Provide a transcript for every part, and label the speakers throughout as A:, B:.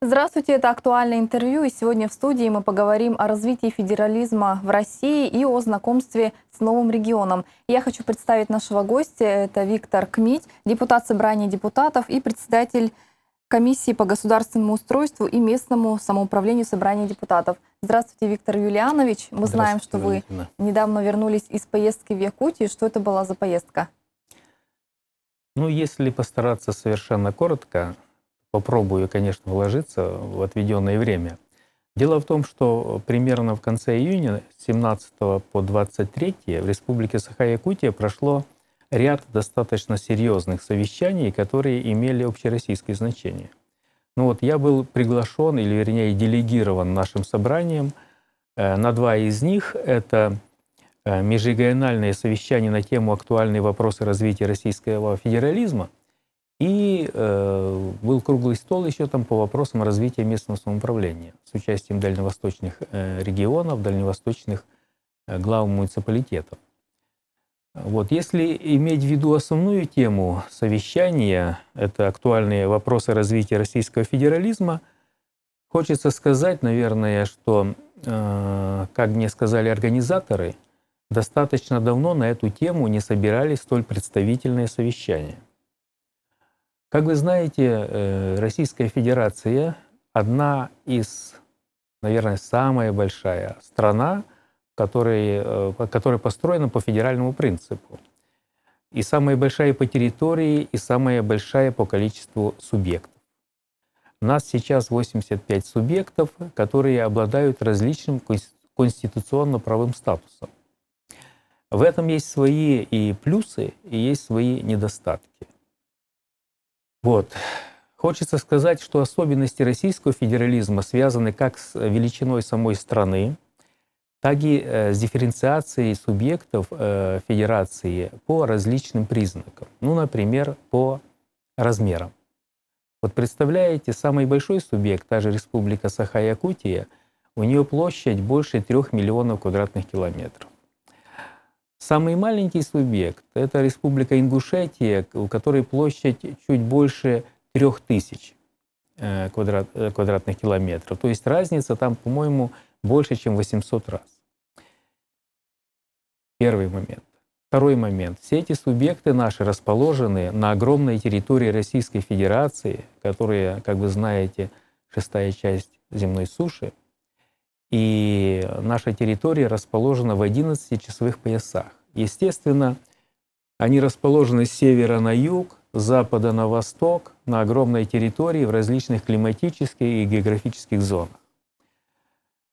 A: Здравствуйте, это «Актуальное интервью» и сегодня в студии мы поговорим о развитии федерализма в России и о знакомстве с новым регионом. Я хочу представить нашего гостя, это Виктор Кмить, депутат собрания депутатов и председатель комиссии по государственному устройству и местному самоуправлению собрания депутатов. Здравствуйте, Виктор Юлианович. Мы знаем, что вы недавно вернулись из поездки в Якутию. Что это была за поездка?
B: Ну, если постараться совершенно коротко, попробую, конечно, вложиться в отведенное время. Дело в том, что примерно в конце июня, с 17 по 23, в Республике Саха-Якутия прошло ряд достаточно серьезных совещаний, которые имели общероссийское значение. Ну вот я был приглашен, или вернее делегирован нашим собранием э, на два из них. Это э, межрегиональное совещание на тему «Актуальные вопросы развития российского федерализма», и э, был круглый стол еще там по вопросам развития местного самоуправления с участием дальневосточных э, регионов, дальневосточных э, глав муниципалитетов. Вот, если иметь в виду основную тему совещания, это актуальные вопросы развития российского федерализма, хочется сказать, наверное, что, э, как мне сказали организаторы, достаточно давно на эту тему не собирались столь представительные совещания. Как вы знаете, э, Российская Федерация одна из, наверное, самая большая страна, которая, э, которая построена по федеральному принципу. И самая большая по территории, и самая большая по количеству субъектов. У нас сейчас 85 субъектов, которые обладают различным конституционно-правым статусом. В этом есть свои и плюсы, и есть свои недостатки. Вот. Хочется сказать, что особенности российского федерализма связаны как с э, величиной самой страны, так и э, с дифференциацией субъектов э, федерации по различным признакам. Ну, например, по размерам. Вот представляете, самый большой субъект, та же Республика Саха-Якутия, у нее площадь больше трех миллионов квадратных километров. Самый маленький субъект – это Республика Ингушетия, у которой площадь чуть больше 3000 э, квадрат, э, квадратных километров. То есть разница там, по-моему, больше, чем 800 раз. Первый момент. Второй момент. Все эти субъекты наши расположены на огромной территории Российской Федерации, которая, как вы знаете, шестая часть земной суши – и наша территория расположена в 11 часовых поясах. Естественно, они расположены с севера на юг, с запада на восток, на огромной территории в различных климатических и географических зонах.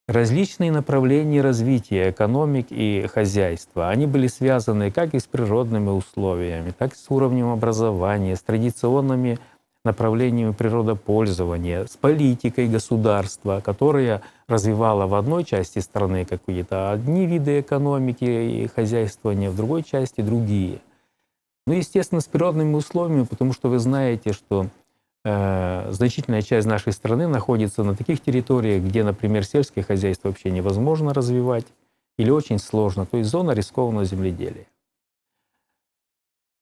B: Различные направления развития экономик и хозяйства, они были связаны как и с природными условиями, так и с уровнем образования, с традиционными направлениями природопользования, с политикой государства, которая развивала в одной части страны какие-то одни виды экономики и хозяйствования, в другой части другие. Ну, естественно, с природными условиями, потому что вы знаете, что э, значительная часть нашей страны находится на таких территориях, где, например, сельское хозяйство вообще невозможно развивать или очень сложно, то есть зона рискованного земледелия.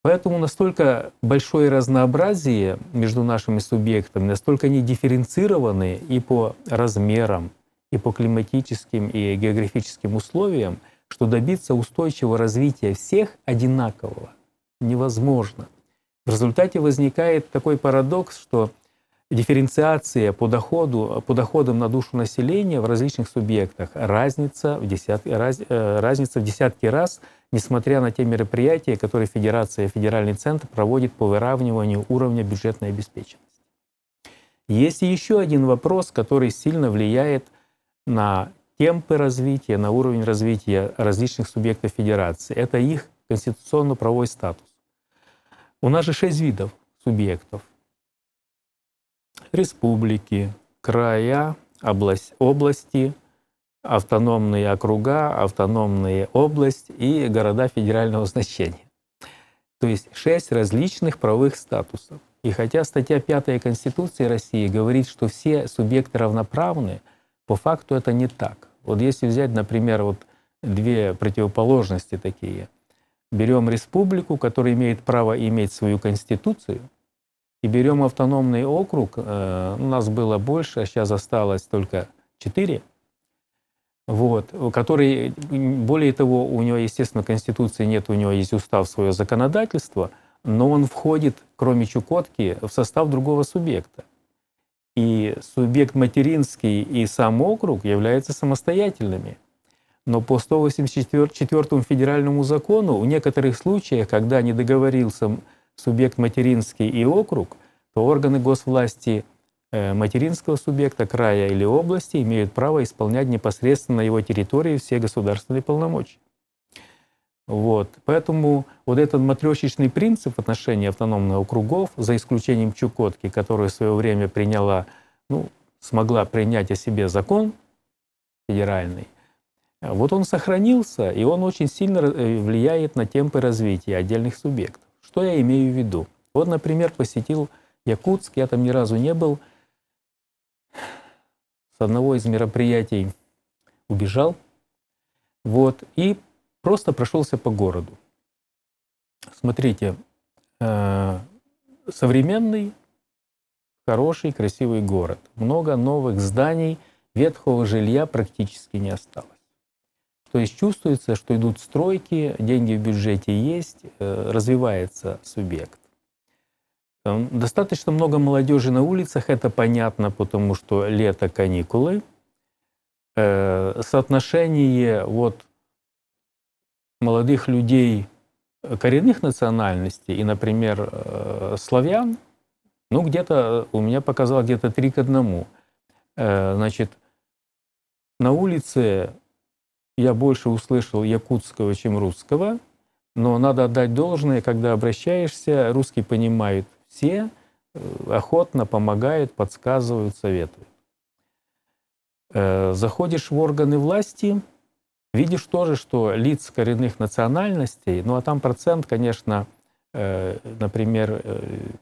B: Поэтому настолько большое разнообразие между нашими субъектами, настолько они дифференцированы и по размерам, и по климатическим, и географическим условиям, что добиться устойчивого развития всех одинакового невозможно. В результате возникает такой парадокс, что дифференциация по, доходу, по доходам на душу населения в различных субъектах разница в, десят раз, э, разница в десятки раз, несмотря на те мероприятия, которые Федерация и Федеральный центр проводит по выравниванию уровня бюджетной обеспеченности. Есть еще один вопрос, который сильно влияет на темпы развития, на уровень развития различных субъектов Федерации. Это их конституционно-правовой статус. У нас же шесть видов субъектов республики, края, область, области, автономные округа, автономные области и города федерального значения. То есть шесть различных правовых статусов. И хотя статья 5 Конституции России говорит, что все субъекты равноправны, по факту это не так. Вот если взять, например, вот две противоположности такие. Берем республику, которая имеет право иметь свою конституцию, и берем автономный округ, э, у ну, нас было больше, а сейчас осталось только 4, вот, который, более того, у него, естественно, Конституции нет, у него есть устав, свое законодательство, но он входит, кроме Чукотки, в состав другого субъекта. И субъект материнский и сам округ являются самостоятельными. Но по 184 федеральному закону в некоторых случаях, когда не договорился субъект материнский и округ, то органы госвласти э, материнского субъекта, края или области имеют право исполнять непосредственно на его территории все государственные полномочия. Вот. Поэтому вот этот матрешечный принцип в отношении автономных округов, за исключением Чукотки, которая в свое время приняла, ну, смогла принять о себе закон федеральный, вот он сохранился, и он очень сильно э, влияет на темпы развития отдельных субъектов. Что я имею в виду? Вот, например, посетил Якутск, я там ни разу не был. С одного из мероприятий убежал. Вот, и просто прошелся по городу. Смотрите, э, современный, хороший, красивый город. Много новых зданий, ветхого жилья практически не осталось. То есть чувствуется, что идут стройки, деньги в бюджете есть, э, развивается субъект. Достаточно много молодежи на улицах, это понятно, потому что лето, каникулы. Э, соотношение вот молодых людей э, коренных национальностей и, например, славян, ну, где-то, у меня показалось, где-то три к одному, Значит, на улице я больше услышал якутского, чем русского, но надо отдать должное, когда обращаешься, русский понимают все, э, охотно помогают, подсказывают, советуют. Э, заходишь в органы власти, видишь тоже, что лиц коренных национальностей, ну а там процент, конечно, э, например,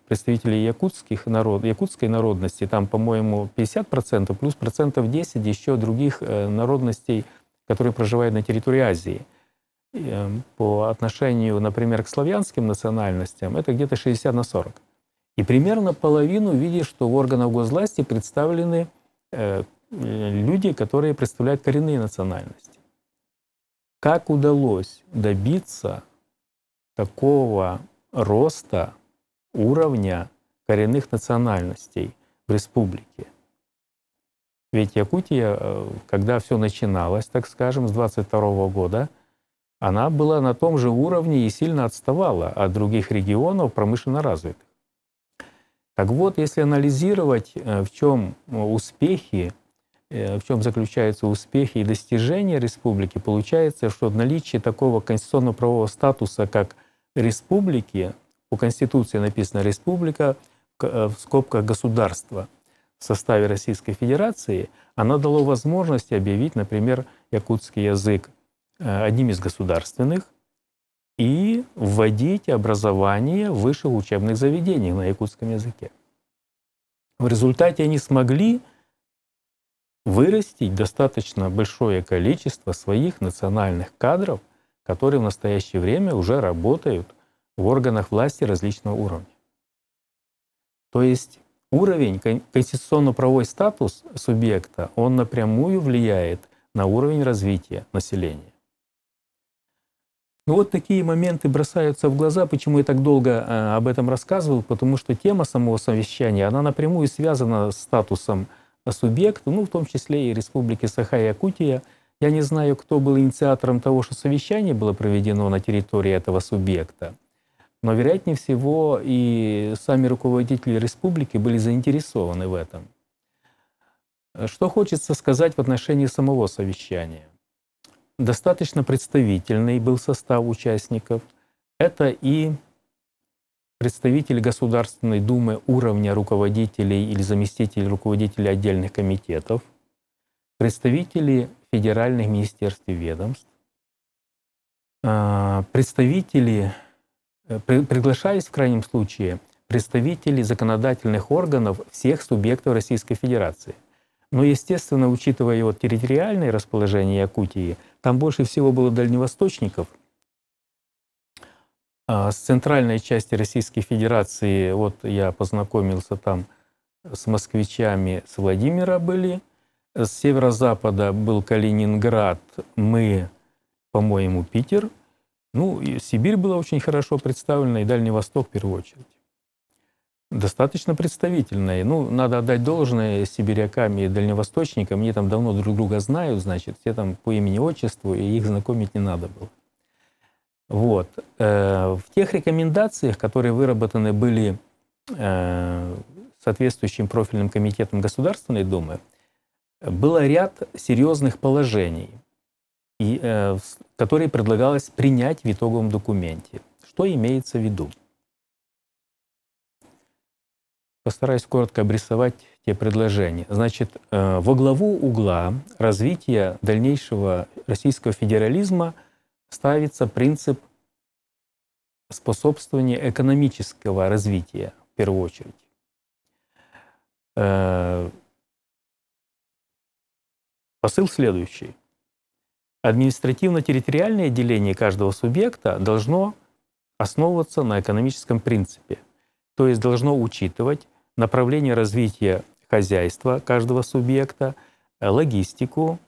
B: представителей якутских народ, якутской народности, там, по-моему, 50%, плюс процентов 10 еще других народностей – которые проживают на территории Азии. Эм, по отношению, например, к славянским национальностям, это где-то 60 на 40. И примерно половину видишь, что в органах госвласти представлены э, люди, которые представляют коренные национальности. Как удалось добиться такого роста уровня коренных национальностей в республике? Ведь Якутия, э, когда все начиналось, так скажем, с 22 года, она была на том же уровне и сильно отставала от других регионов промышленно развитых. Так вот, если анализировать, э, в чем успехи, э, в чем заключаются успехи и достижения республики, получается, что наличие такого конституционно-правового статуса, как республики, у Конституции написано «республика», в скобках «государство», в составе Российской Федерации, оно дало возможность объявить, например, якутский язык э, одним из государственных и вводить образование в высших учебных заведений на якутском языке. В результате они смогли вырастить достаточно большое количество своих национальных кадров, которые в настоящее время уже работают в органах власти различного уровня. То есть уровень, конституционно-правовой статус субъекта, он напрямую влияет на уровень развития населения. Ну вот такие моменты бросаются в глаза. Почему я так долго э, об этом рассказывал? Потому что тема самого совещания, она напрямую связана с статусом субъекта, ну в том числе и Республики Саха-Якутия. Я не знаю, кто был инициатором того, что совещание было проведено на территории этого субъекта. Но, вероятнее всего, и сами руководители республики были заинтересованы в этом. Что хочется сказать в отношении самого совещания? Достаточно представительный был состав участников. Это и представители Государственной Думы уровня руководителей или заместителей руководителей отдельных комитетов, представители федеральных министерств и ведомств, а, представители Э, приглашались в крайнем случае представители законодательных органов всех субъектов Российской Федерации. Но, естественно, учитывая его территориальное расположение Якутии, там больше всего было дальневосточников. А с центральной части Российской Федерации, вот я познакомился там с москвичами с Владимира были, с северо-запада был Калининград, мы, по-моему, Питер – ну, и Сибирь была очень хорошо представлена, и Дальний Восток в первую очередь. Достаточно представительная. Ну, надо отдать должное сибирякам и дальневосточникам. Они там давно друг друга знают, значит, все там по имени-отчеству, и их знакомить не надо было. Вот. Э, в тех рекомендациях, которые выработаны были э, соответствующим профильным комитетом Государственной Думы, э, было ряд серьезных положений и, э, которые предлагалось принять в итоговом документе. Что имеется в виду? Постараюсь коротко обрисовать те предложения. Значит, э, во главу угла развития дальнейшего российского федерализма ставится принцип способствования экономического развития в первую очередь. Э, посыл следующий. Административно-территориальное деление каждого субъекта должно основываться на экономическом принципе, то есть должно учитывать направление развития хозяйства каждого субъекта, э, логистику,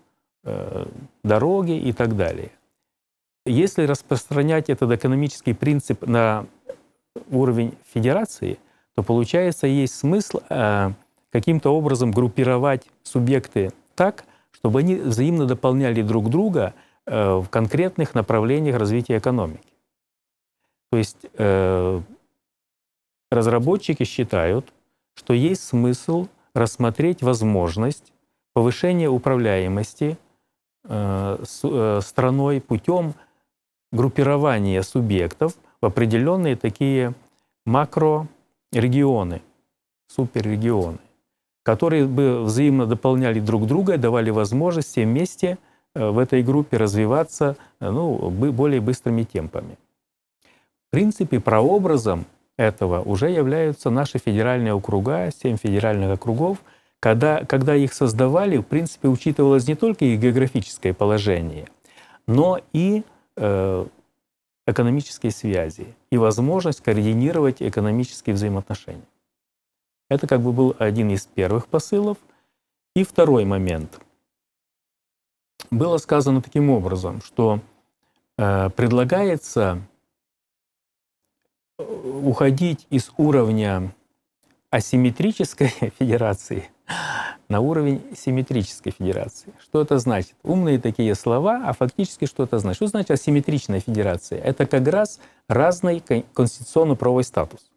B: э, дороги и так далее. Если распространять этот экономический принцип на уровень федерации, то получается есть смысл э, каким-то образом группировать субъекты так, чтобы они взаимно дополняли друг друга э, в конкретных направлениях развития экономики. То есть э, разработчики считают, что есть смысл рассмотреть возможность повышения управляемости э, страной путем группирования субъектов в определенные такие макрорегионы, суперрегионы которые бы взаимно дополняли друг друга, давали возможность всем вместе э, в этой группе развиваться э, ну, более быстрыми темпами. В принципе, прообразом этого уже являются наши федеральные округа, семь федеральных округов. Когда, когда их создавали, в принципе, учитывалось не только их географическое положение, но и э, экономические связи и возможность координировать экономические взаимоотношения. Это как бы был один из первых посылов. И второй момент. Было сказано таким образом, что э, предлагается э, уходить из уровня асимметрической федерации на уровень симметрической федерации. Что это значит? Умные такие слова, а фактически что это значит? Что значит асимметричная федерация? Это как раз разный конституционно-правовой статус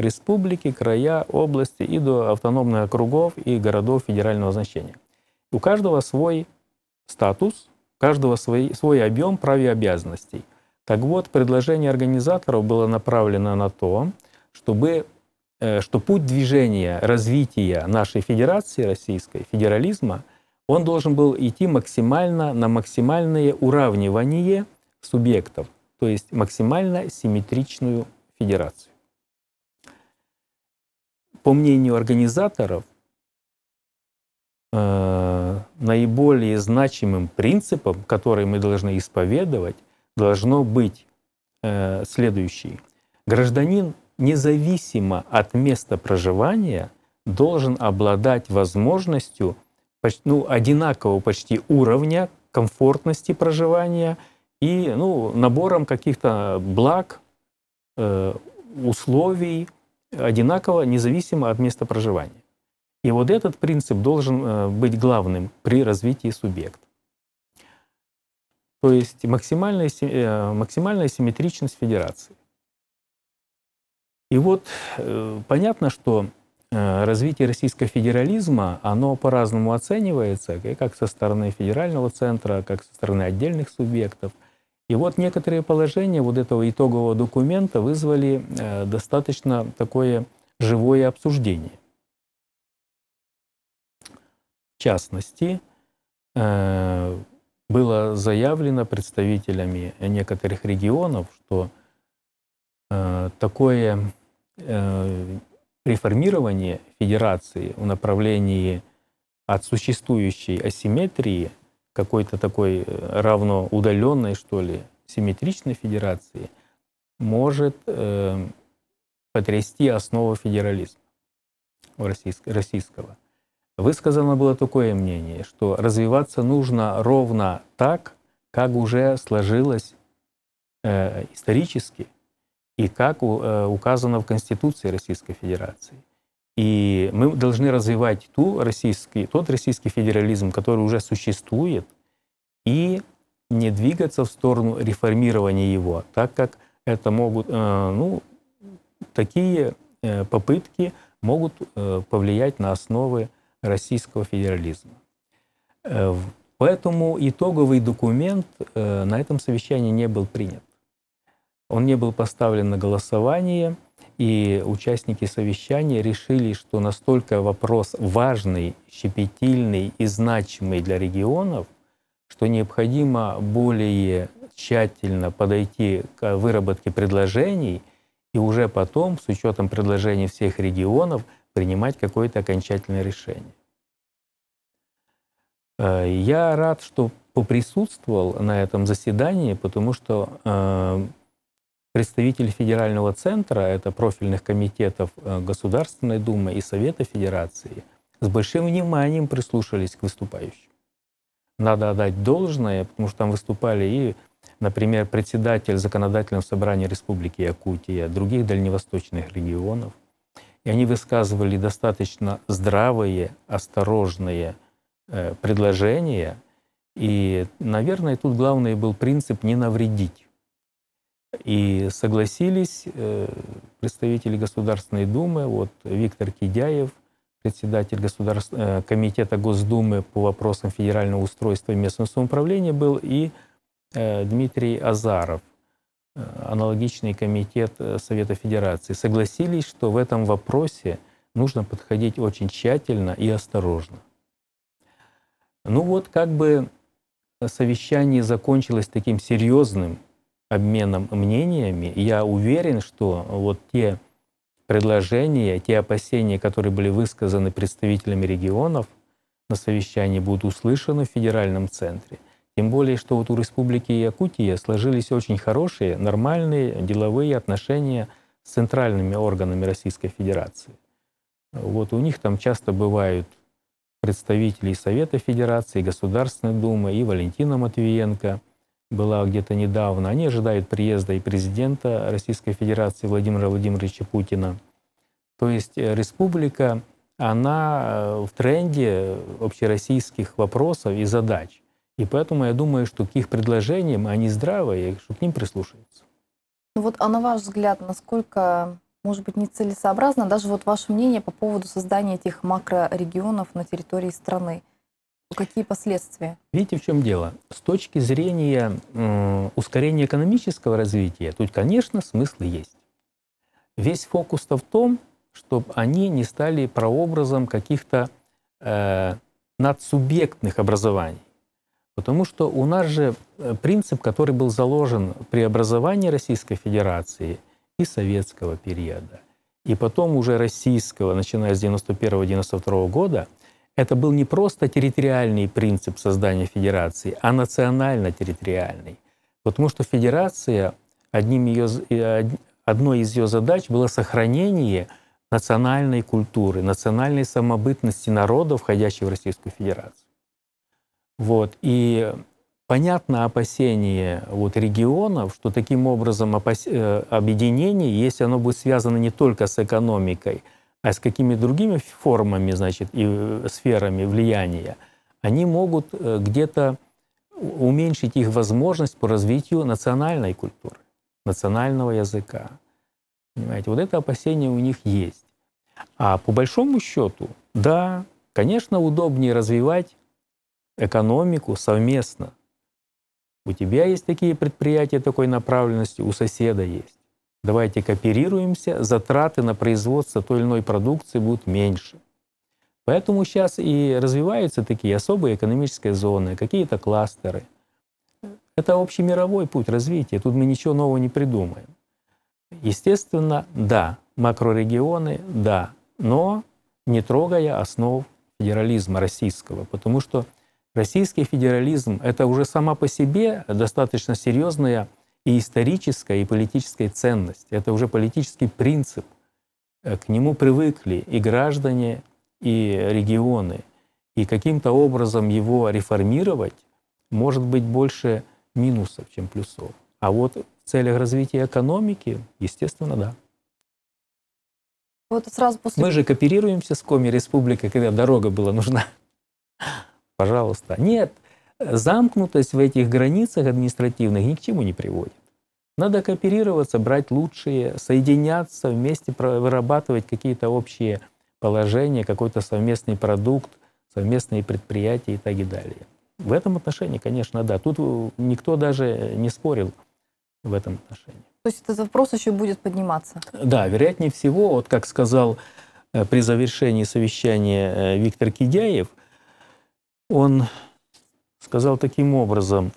B: республики, края, области и до автономных округов и городов федерального значения. У каждого свой статус, у каждого свой, свой объем прав и обязанностей. Так вот, предложение организаторов было направлено на то, чтобы э, что путь движения развития нашей федерации российской, федерализма, он должен был идти максимально на максимальное уравнивание субъектов, то есть максимально симметричную федерацию по мнению организаторов, э, наиболее значимым принципом, который мы должны исповедовать, должно быть э, следующий. Гражданин независимо от места проживания должен обладать возможностью ну, одинакового почти уровня комфортности проживания и ну, набором каких-то благ, э, условий, одинаково, независимо от места проживания. И вот этот принцип должен э, быть главным при развитии субъекта. То есть максимальная, э, максимальная симметричность федерации. И вот э, понятно, что развитие российского федерализма, оно по-разному оценивается, как со стороны федерального центра, как со стороны отдельных субъектов – и вот некоторые положения вот этого итогового документа вызвали э, достаточно такое живое обсуждение. В частности, э, было заявлено представителями некоторых регионов, что э, такое реформирование федерации в направлении от существующей асимметрии – какой-то такой э, равно что ли, симметричной федерации может э, потрясти основу федерализма российского. Высказано было такое мнение, что развиваться нужно ровно так, как уже сложилось э, исторически и как у, э, указано в Конституции Российской Федерации. И мы должны развивать ту российский, тот российский федерализм, который уже существует, и не двигаться в сторону реформирования его, так как это могут, э, ну, такие э, попытки могут э, повлиять на основы российского федерализма. Поэтому итоговый документ на этом совещании не был принят. Он не был поставлен на голосование – и участники совещания решили, что настолько вопрос важный, щепетильный и значимый для регионов, что необходимо более тщательно подойти к выработке предложений и уже потом, с учетом предложений всех регионов, принимать какое-то окончательное решение. Э, я рад, что поприсутствовал на этом заседании, потому что э, представители федерального центра, это профильных комитетов э, Государственной Думы и Совета Федерации, с большим вниманием прислушались к выступающим. Надо отдать должное, потому что там выступали и, например, председатель Законодательного собрания Республики Якутия, других дальневосточных регионов. И они высказывали достаточно здравые, осторожные э, предложения. И, наверное, тут главный был принцип «не навредить». И согласились э, представители Государственной Думы, вот Виктор Кидяев, председатель государств... Э, Комитета Госдумы по вопросам федерального устройства и местного самоуправления был, и э, Дмитрий Азаров, аналогичный комитет Совета Федерации, согласились, что в этом вопросе нужно подходить очень тщательно и осторожно. Ну вот как бы совещание закончилось таким серьезным обменом мнениями, я уверен, что вот те предложения, те опасения, которые были высказаны представителями регионов на совещании, будут услышаны в федеральном центре. Тем более, что вот у Республики Якутия сложились очень хорошие, нормальные деловые отношения с центральными органами Российской Федерации. Вот у них там часто бывают представители Совета Федерации, Государственной Думы и Валентина Матвиенко – была где-то недавно, они ожидают приезда и президента Российской Федерации Владимира Владимировича Путина. То есть э, республика, она э, в тренде общероссийских вопросов и задач. И поэтому я думаю, что к их предложениям они здравые, что к ним прислушаются.
A: Ну вот, а на ваш взгляд, насколько, может быть, нецелесообразно даже вот ваше мнение по поводу создания этих макрорегионов на территории страны? Какие последствия?
B: Видите, в чем дело? С точки зрения э, ускорения экономического развития, тут, конечно, смысл есть. Весь фокус-то в том, чтобы они не стали прообразом каких-то э, надсубъектных образований. Потому что у нас же э, принцип, который был заложен при образовании Российской Федерации и советского периода, и потом уже российского, начиная с 91-92 года – это был не просто территориальный принцип создания федерации, а национально-территориальный. Потому что федерация, одним ее, одной из ее задач было сохранение национальной культуры, национальной самобытности народа, входящего в Российскую Федерацию. Вот. И понятно опасение вот регионов, что таким образом опас... Э, объединение, если оно будет связано не только с экономикой, а с какими другими формами, значит, и э, сферами влияния, они могут э, где-то уменьшить их возможность по развитию национальной культуры, национального языка. Понимаете, вот это опасение у них есть. А по большому счету, да, конечно, удобнее развивать экономику совместно. У тебя есть такие предприятия такой направленности, у соседа есть. Давайте кооперируемся, затраты на производство той или иной продукции будут меньше. Поэтому сейчас и развиваются такие особые экономические зоны, какие-то кластеры. Это общий мировой путь развития, тут мы ничего нового не придумаем. Естественно, да, макрорегионы, да, но не трогая основ федерализма российского, потому что российский федерализм — это уже сама по себе достаточно серьезная и историческая, и политическая ценность. Это уже политический принцип. Э, к нему привыкли и граждане, и регионы. И каким-то образом его реформировать может быть больше минусов, чем плюсов. А вот в целях развития экономики, естественно, да.
A: Вот сразу после... Мы же
B: кооперируемся с Коми Республикой, когда дорога была нужна. Пожалуйста. Нет, Замкнутость в этих границах административных ни к чему не приводит. Надо кооперироваться, брать лучшие, соединяться, вместе вырабатывать какие-то общие положения, какой-то совместный продукт, совместные предприятия и так и далее. В этом отношении, конечно, да. Тут э, никто даже не спорил в этом отношении.
A: То есть этот вопрос еще будет подниматься? Да,
B: вероятнее всего, вот как сказал э, при завершении совещания э, Виктор Кидяев, он сказал таким образом,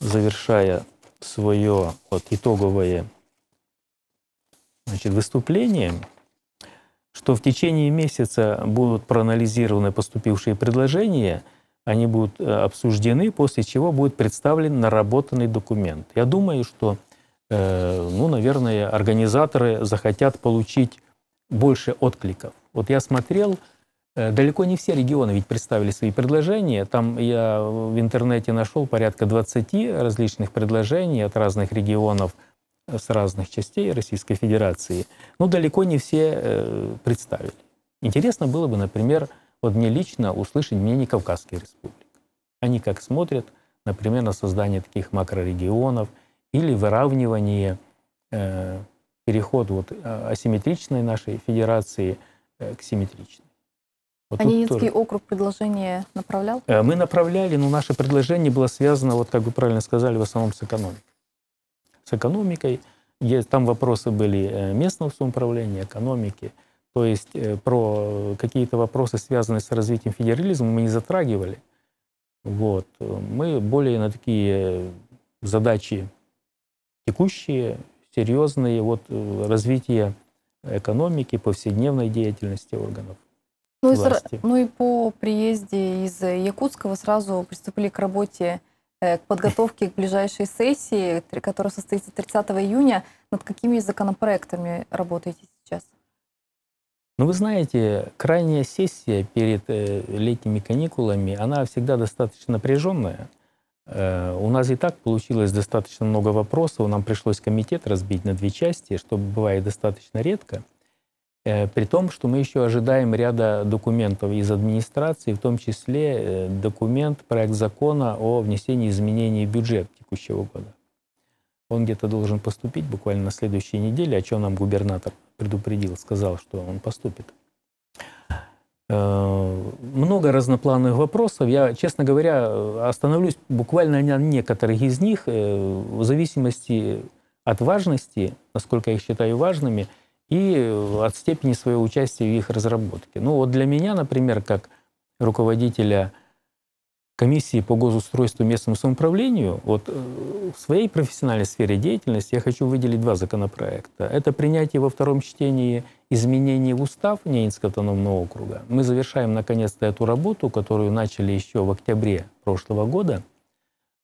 B: завершая свое вот, итоговое значит, выступление, что в течение месяца будут проанализированы поступившие предложения, они будут э, обсуждены, после чего будет представлен наработанный документ. Я думаю, что, э, ну, наверное, организаторы захотят получить больше откликов. Вот я смотрел, Э, далеко не все регионы ведь представили свои предложения. Там я в интернете нашел порядка 20 различных предложений от разных регионов э, с разных частей Российской Федерации. Но ну, далеко не все э, представили. Интересно было бы, например, вот мне лично услышать мнение Кавказских республик. Они как смотрят, например, на создание таких макрорегионов или выравнивание, э, переход вот асимметричной нашей федерации к симметричной. Вот а тоже...
A: округ предложение направлял?
B: Э, мы направляли, но наше предложение было связано, вот как вы правильно сказали, в основном с экономикой. С экономикой. Есть, там вопросы были э, местного самоуправления, экономики. То есть э, про какие-то вопросы, связанные с развитием федерализма, мы не затрагивали. Вот. Мы более на такие задачи текущие, серьезные, вот развитие экономики, повседневной деятельности органов ну, И, ну
A: и по приезде из э, Якутского сразу приступили к работе, э, к подготовке к ближайшей сессии, которая состоится 30 июня. Над какими законопроектами работаете сейчас?
B: Ну, вы знаете, крайняя сессия перед э, летними каникулами, она всегда достаточно напряженная. Э, у нас и так получилось достаточно много вопросов. Нам пришлось комитет разбить на две части, что бывает достаточно редко. Э, при том, что мы еще ожидаем ряда документов из администрации, в том числе э, документ, проект закона о внесении изменений в бюджет текущего года. Он где-то должен поступить буквально на следующей неделе, о чем нам губернатор предупредил, сказал, что он поступит. Э, много разноплановых вопросов. Я, честно говоря, остановлюсь буквально на некоторых из них в зависимости от важности, насколько я их считаю важными – и от степени своего участия в их разработке. Ну вот для меня, например, как руководителя комиссии по госустройству местному самоуправлению, вот э, в своей профессиональной сфере деятельности я хочу выделить два законопроекта. Это принятие во втором чтении изменений в устав Ненецкого автономного округа. Мы завершаем наконец-то эту работу, которую начали еще в октябре прошлого года.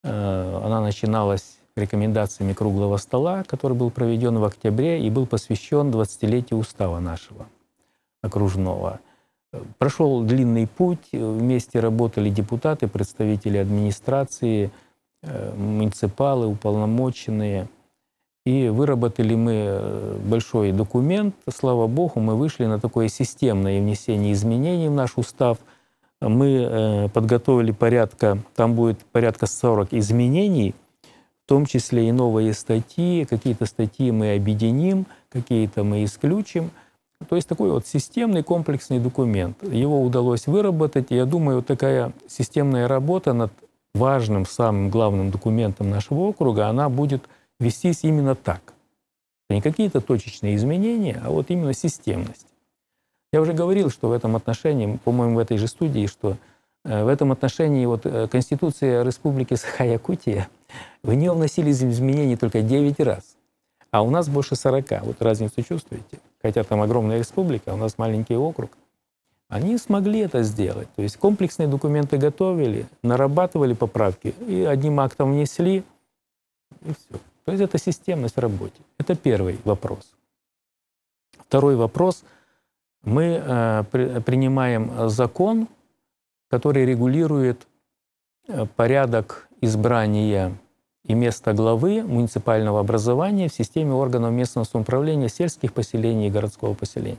B: Э, она начиналась рекомендациями круглого стола, который был проведен в октябре и был посвящен 20-летию устава нашего окружного. Прошел длинный путь, вместе работали депутаты, представители администрации, э, муниципалы, уполномоченные. И выработали мы э, большой документ. Слава богу, мы вышли на такое системное внесение изменений в наш устав. Мы э, подготовили порядка, там будет порядка 40 изменений – в том числе и новые статьи. Какие-то статьи мы объединим, какие-то мы исключим. То есть такой вот системный комплексный документ. Его удалось выработать. Я думаю, вот такая системная работа над важным, самым главным документом нашего округа, она будет вестись именно так. не какие-то точечные изменения, а вот именно системность. Я уже говорил, что в этом отношении, по-моему, в этой же студии, что э, в этом отношении вот э, Конституция Республики Саха-Якутия – в нее вносились изменения только 9 раз, а у нас больше 40. Вот разницу чувствуете? Хотя там огромная республика, а у нас маленький округ. Они смогли это сделать. То есть комплексные документы готовили, нарабатывали поправки и одним актом внесли, и все. То есть это системность в работе. Это первый вопрос. Второй вопрос. Мы э, при, принимаем закон, который регулирует э, порядок избрания и место главы муниципального образования в системе органов местного самоуправления сельских поселений и городского поселения.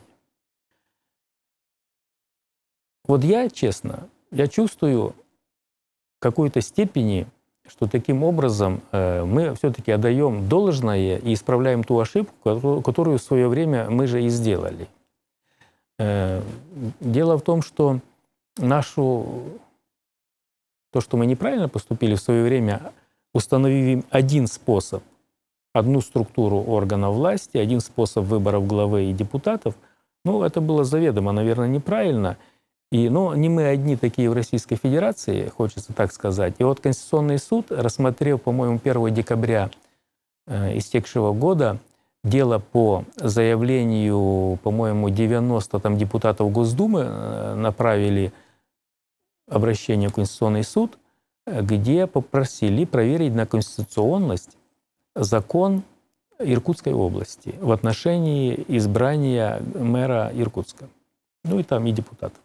B: Вот я, честно, я чувствую в какой-то степени, что таким образом э, мы все-таки отдаем должное и исправляем ту ошибку, которую в свое время мы же и сделали. Э, дело в том, что нашу то, что мы неправильно поступили в свое время, установив им один способ, одну структуру органа власти, один способ выборов главы и депутатов, ну, это было заведомо, наверное, неправильно. И, но ну, не мы одни такие в Российской Федерации, хочется так сказать. И вот Конституционный суд рассмотрел, по-моему, 1 декабря э, истекшего года дело по заявлению, по-моему, 90 там, депутатов Госдумы э, направили обращение в Конституционный суд – где попросили проверить на конституционность закон Иркутской области в отношении избрания мэра Иркутска, ну и там и депутатов.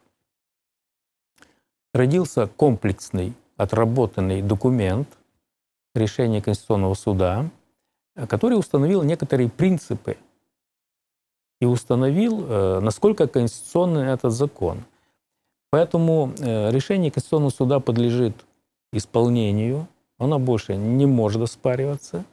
B: Родился комплексный, отработанный документ решения Конституционного суда, который установил некоторые принципы и установил, э, насколько конституционный этот закон. Поэтому э, решение Конституционного суда подлежит исполнению, она больше не может оспариваться.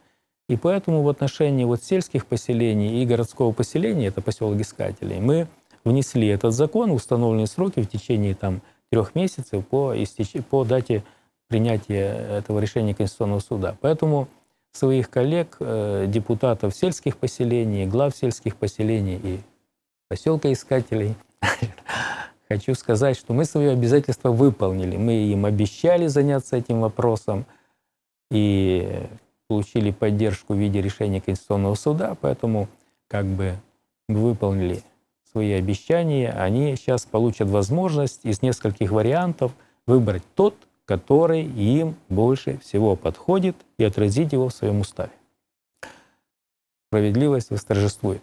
B: И поэтому в отношении вот сельских поселений и городского поселения, это поселок искателей, мы внесли этот закон, установленные сроки в течение там, трех месяцев по, истеч... по дате принятия этого решения Конституционного суда. Поэтому своих коллег, э, депутатов сельских поселений, глав сельских поселений и поселка искателей хочу сказать, что мы свое обязательство выполнили. Мы им обещали заняться этим вопросом и получили поддержку в виде решения Конституционного суда, поэтому как бы выполнили свои обещания, они сейчас получат возможность из нескольких вариантов выбрать тот, который им больше всего подходит, и отразить его в своем уставе. Справедливость восторжествует.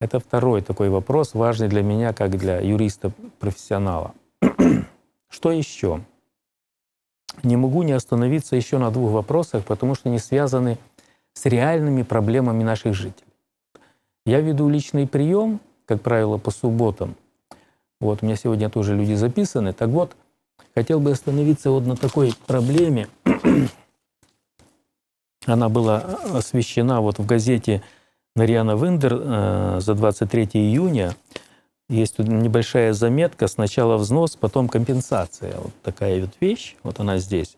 B: Это второй такой вопрос, важный для меня, как для юриста-профессионала. Что еще? Не могу не остановиться еще на двух вопросах, потому что они связаны с реальными проблемами наших жителей. Я веду личный прием, как правило, по субботам. Вот у меня сегодня тоже люди записаны. Так вот, хотел бы остановиться вот на такой проблеме. Она была освещена вот в газете Нариана Виндер э, за 23 июня есть тут небольшая заметка. Сначала взнос, потом компенсация. Вот такая вот вещь. Вот она здесь.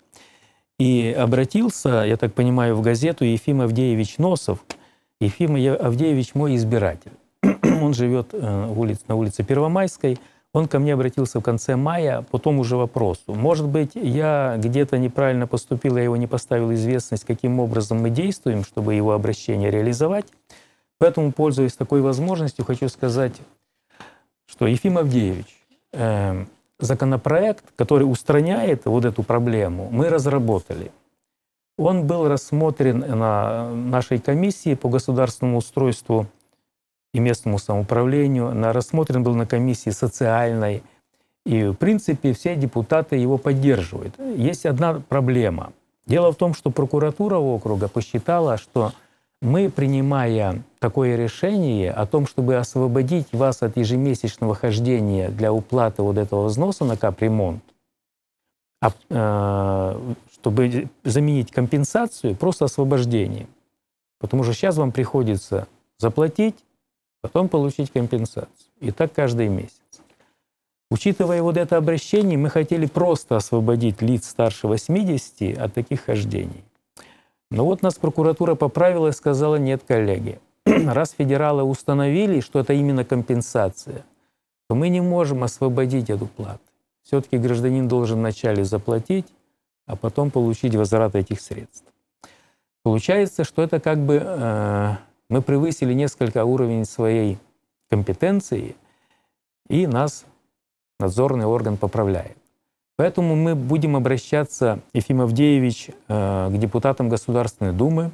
B: И обратился, я так понимаю, в газету Ефим Авдеевич Носов. Ефим Авдеевич мой избиратель. Он живет э, на улице Первомайской. Он ко мне обратился в конце мая по тому же вопросу. Может быть, я где-то неправильно поступил, я его не поставил известность, каким образом мы действуем, чтобы его обращение реализовать. Поэтому, пользуясь такой возможностью, хочу сказать, что Ефим Авдеевич, э, законопроект, который устраняет вот эту проблему, мы разработали. Он был рассмотрен на нашей комиссии по государственному устройству и местному самоуправлению, на, рассмотрен был на комиссии социальной, и, в принципе, все депутаты его поддерживают. Есть одна проблема. Дело в том, что прокуратура округа посчитала, что мы, принимая такое решение о том, чтобы освободить вас от ежемесячного хождения для уплаты вот этого взноса на капремонт, а, э, чтобы заменить компенсацию, просто освобождение. Потому что сейчас вам приходится заплатить, потом получить компенсацию. И так каждый месяц. Учитывая вот это обращение, мы хотели просто освободить лиц старше 80 от таких хождений. Но ну вот нас прокуратура поправила и сказала, нет, коллеги, раз федералы установили, что это именно компенсация, то мы не можем освободить эту плату. Все-таки гражданин должен вначале заплатить, а потом получить возврат этих средств. Получается, что это как бы э, мы превысили несколько уровней своей компетенции, и нас надзорный орган поправляет. Поэтому мы будем обращаться, Ефим Авдеевич, э, к депутатам Государственной Думы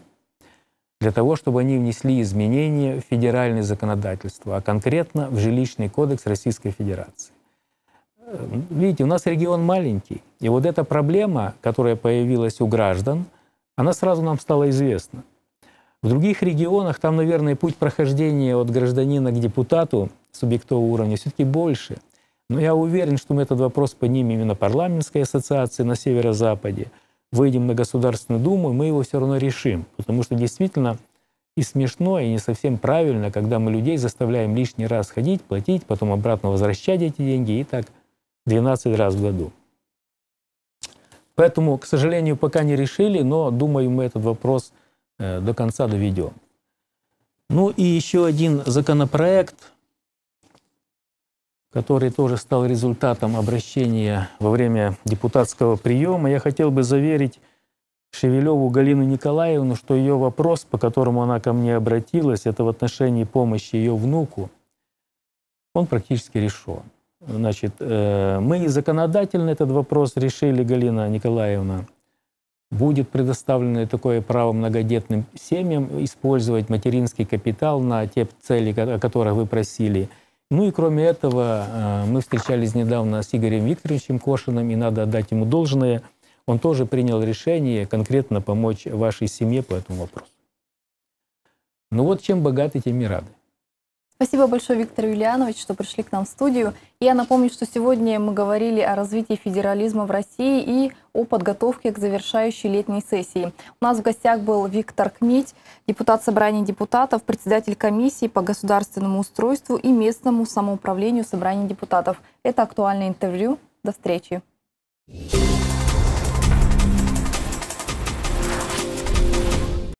B: для того, чтобы они внесли изменения в федеральное законодательство, а конкретно в жилищный кодекс Российской Федерации. Э, видите, у нас регион маленький, и вот эта проблема, которая появилась у граждан, она сразу нам стала известна. В других регионах там, наверное, путь прохождения от гражданина к депутату субъектового уровня все-таки больше. Но я уверен, что мы этот вопрос поднимем именно парламентской ассоциации на Северо-Западе. Выйдем на Государственную Думу, и мы его все равно решим. Потому что действительно и смешно, и не совсем правильно, когда мы людей заставляем лишний раз ходить, платить, потом обратно возвращать эти деньги и так 12 раз в году. Поэтому, к сожалению, пока не решили, но, думаю, мы этот вопрос э, до конца доведем. Ну и еще один законопроект – который тоже стал результатом обращения во время депутатского приема, я хотел бы заверить Шевелеву Галину Николаевну, что ее вопрос, по которому она ко мне обратилась, это в отношении помощи ее внуку, он практически решен. Значит, э, мы законодательно этот вопрос решили, Галина Николаевна. Будет предоставлено такое право многодетным семьям использовать материнский капитал на те цели, о которых вы просили – ну и кроме этого, э, мы встречались недавно с Игорем Викторовичем Кошиным, и надо отдать ему должное. Он тоже принял решение конкретно помочь вашей семье по этому вопросу. Ну вот чем богаты, тем и рады.
A: Спасибо большое, Виктор Юлианович, что пришли к нам в студию. Я напомню, что сегодня мы говорили о развитии федерализма в России и о подготовке к завершающей летней сессии. У нас в гостях был Виктор Кметь, депутат Собрания депутатов, председатель комиссии по государственному устройству и местному самоуправлению Собрания депутатов. Это актуальное интервью. До встречи. Thank you.